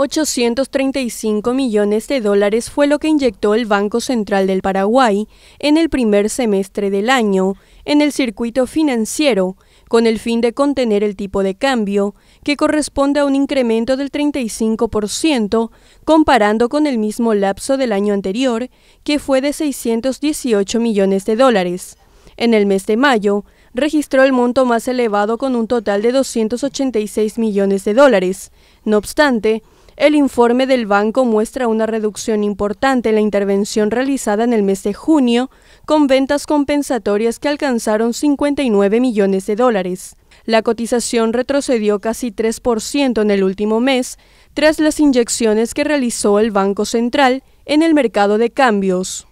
835 millones de dólares fue lo que inyectó el Banco Central del Paraguay en el primer semestre del año en el circuito financiero, con el fin de contener el tipo de cambio, que corresponde a un incremento del 35% comparando con el mismo lapso del año anterior, que fue de 618 millones de dólares. En el mes de mayo, registró el monto más elevado con un total de 286 millones de dólares. No obstante, el informe del banco muestra una reducción importante en la intervención realizada en el mes de junio, con ventas compensatorias que alcanzaron 59 millones de dólares. La cotización retrocedió casi 3% en el último mes, tras las inyecciones que realizó el Banco Central en el mercado de cambios.